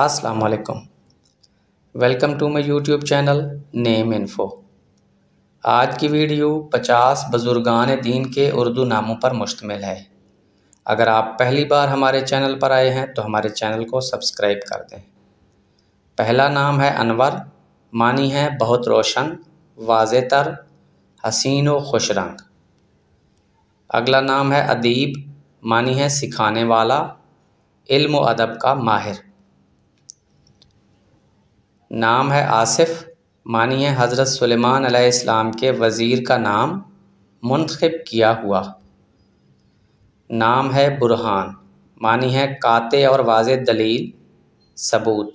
असलकम welcome to my YouTube channel name info आज की वीडियो 50 बुजुर्गान दीन के उर्दू नामों पर मुश्तमिल है अगर आप पहली बार हमारे चैनल पर आए हैं तो हमारे चैनल को सब्सक्राइब कर दें पहला नाम है अनवर मानी है बहुत रोशन वाज तर हसीन व खुश रंग अगला नाम है अदीब मानी है सिखाने वाला इल्म अदब का माहिर नाम है आसिफ मानिए हज़रत सुलेमान अलैहिस्सलाम के वज़ीर का नाम मुंतखब किया हुआ नाम है बुरहान मानी है काते और वाज दलील सबूत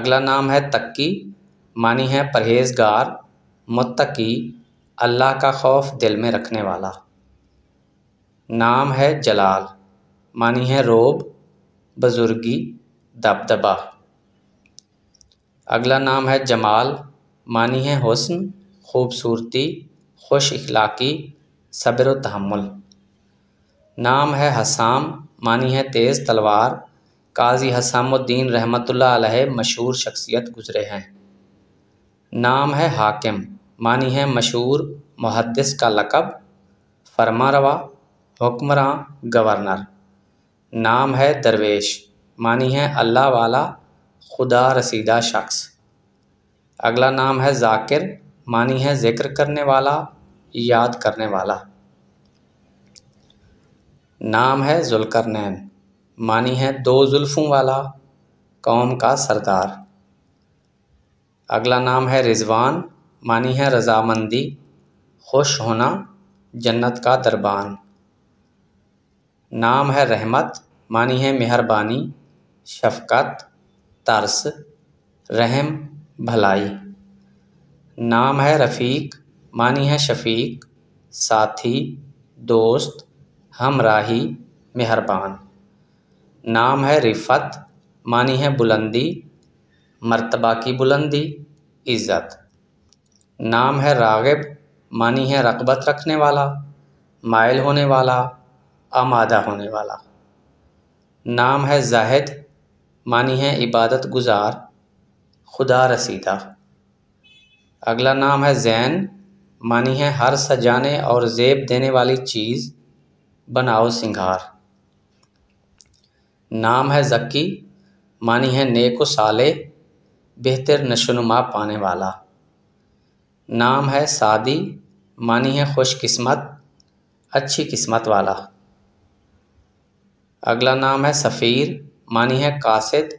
अगला नाम है तक्की मानी है परहेजगार मुत्तकी अल्लाह का खौफ दिल में रखने वाला नाम है जलाल मानी है रोब बुज़ुर्गी दबदबा अगला नाम है जमाल मानी है हुस्न ख़ूबसूरती खुश अखलाक़ी सब्र तहमुल नाम है हसाम मानी है तेज़ तलवार काज़ी हसामुद्दीन रहमतुल्लाह अलैह मशहूर शख्सियत गुज़रे हैं नाम है हाकिम मानी है मशहूर मुहदस का लकब फरमा रवा हुक्मरान गवर्नर नाम है दरवेश मानी है अल्लाह वाला खुदा रसीदा शख्स अगला नाम है जाकिर मानी है ज़िक्र करने वाला याद करने वाला नाम है जुलकरनैन मानी है दो जुल्फ़ों वाला कौम का सरदार अगला नाम है रिजवान मानी है रजामंदी खुश होना जन्नत का दरबान नाम है रहमत मानी है मेहरबानी शफकत तर्स रहम भलाई नाम है रफ़ीक मानी है शफ़ीक साथी दोस्त हमराही मेहरबान नाम है रिफ़त मानी है बुलंदी मर्तबा की बुलंदी इज़्ज़त नाम है रागब मानी है रगबत रखने वाला मायल होने वाला आमादा होने वाला नाम है जाहिद मानी है इबादत गुज़ार खुदा रसीदा अगला नाम है जैन मानी है हर सजाने और जेब देने वाली चीज़ बनाओ सिंगार नाम है जक्की मानी है नेक साले बेहतर नशोनुमा पाने वाला नाम है सादी मानी है खुशकिस्मत अच्छी किस्मत वाला अगला नाम है सफ़ीर मानी है कासिद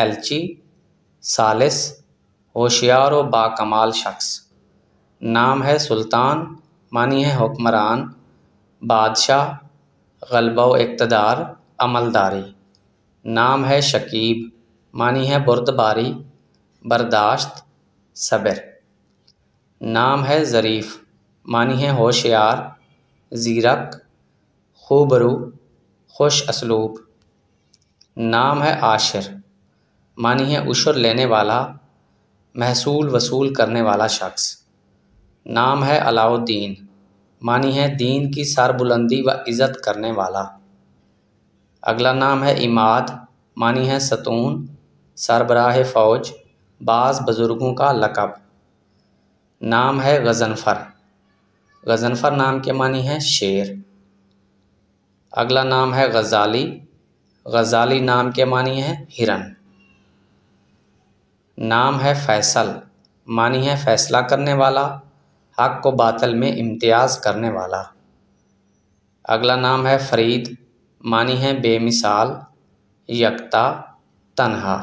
एलची सालिस होशियार व बाकमाल शख्स नाम है सुल्तान मानी है हुक्मरान बादशाह गलबा व इकतदार अमलदारी नाम है शकीब मानी है बुरदबारी बर्दाश्त सबर नाम है ज़रीफ़ मानी है होशियार ज़ीरक खूबरू खुश असलूब नाम है आशिर मानी है उशर लेने वाला महसूल वसूल करने वाला शख्स नाम है अलाउद्दीन मानी है दीन की सरबुलंदी व इज़्ज़त करने वाला अगला नाम है इमाद मानी है सतून सरबराह फ़ौज बाज़ बुज़ुर्गों का लकब नाम है गज़नफ़र गज़नफ़र नाम के मानी है शेर अगला नाम है गज़ाली गज़ाली नाम के मानी है हिरन नाम है फैसल मानी है फैसला करने वाला हक को बातल में इम्तियाज़ करने वाला अगला नाम है फरीद मानी है बेमिसाल यकता तन्हा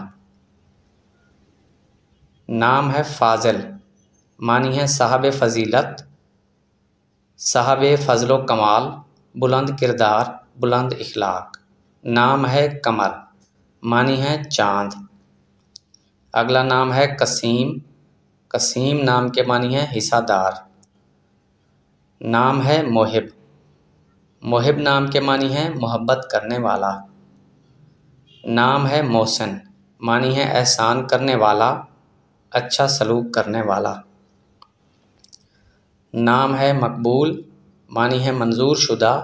नाम है फाजिल मानी है साहब फजीलत साहब फजलो कमाल बुलंद किरदार बुलंद इखलाक नाम है कमर मानी है चांद अगला नाम है कसीम कसीम नाम के मानी है हिस्सादार नाम है मोहिब मोहिब नाम के मानी है मोहब्बत करने वाला नाम है मोहसिन मानी है एहसान करने वाला अच्छा सलूक करने वाला नाम है मकबूल मानी है मंजूर शुदा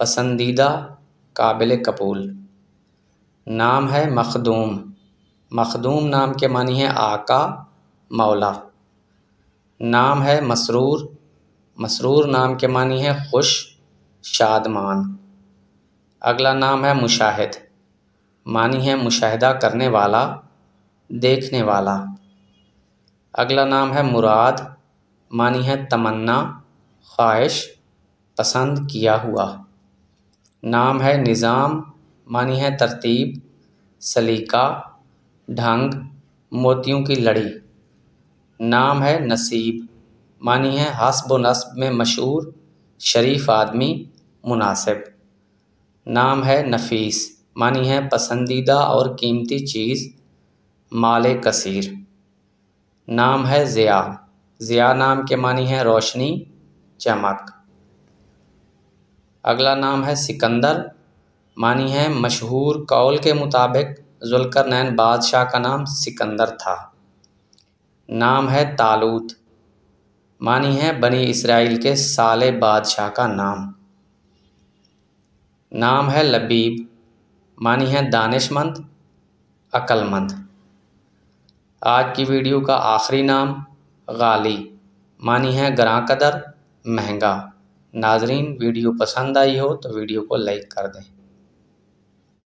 पसंदीदा काबिल कबूल नाम है मखदूम मखदूम नाम के मानी है आका मौला नाम है मसरूर मसरूर नाम के मानी है खुश शादमान अगला नाम है मुशाहिद मानी है मुशाहिदा करने वाला देखने वाला अगला नाम है मुराद मानी है तमन्ना ख्वाहिश पसंद किया हुआ नाम है निज़ाम मानी है तरतीब सलीका ढंग मोतियों की लड़ी नाम है नसीब मानी है हसब नस्ब में मशहूर शरीफ आदमी मुनासिब नाम है नफीस मानी है पसंदीदा और कीमती चीज़ माल कसीर नाम है ज़िया ज़िया नाम के मानी है रोशनी चमक अगला नाम है सिकंदर मानी है मशहूर कौल के मुताबिक जुलकर नैन बादशाह का नाम सिकंदर था नाम है तालूत मानी है बनी इसराइल के साले बादशाह का नाम नाम है लबीब मानी है दानिशमंद अकलमंद आज की वीडियो का आखिरी नाम गाली मानी है ग्रां कदर महंगा नाजरीन वीडियो पसंद आई हो तो वीडियो को लाइक कर दें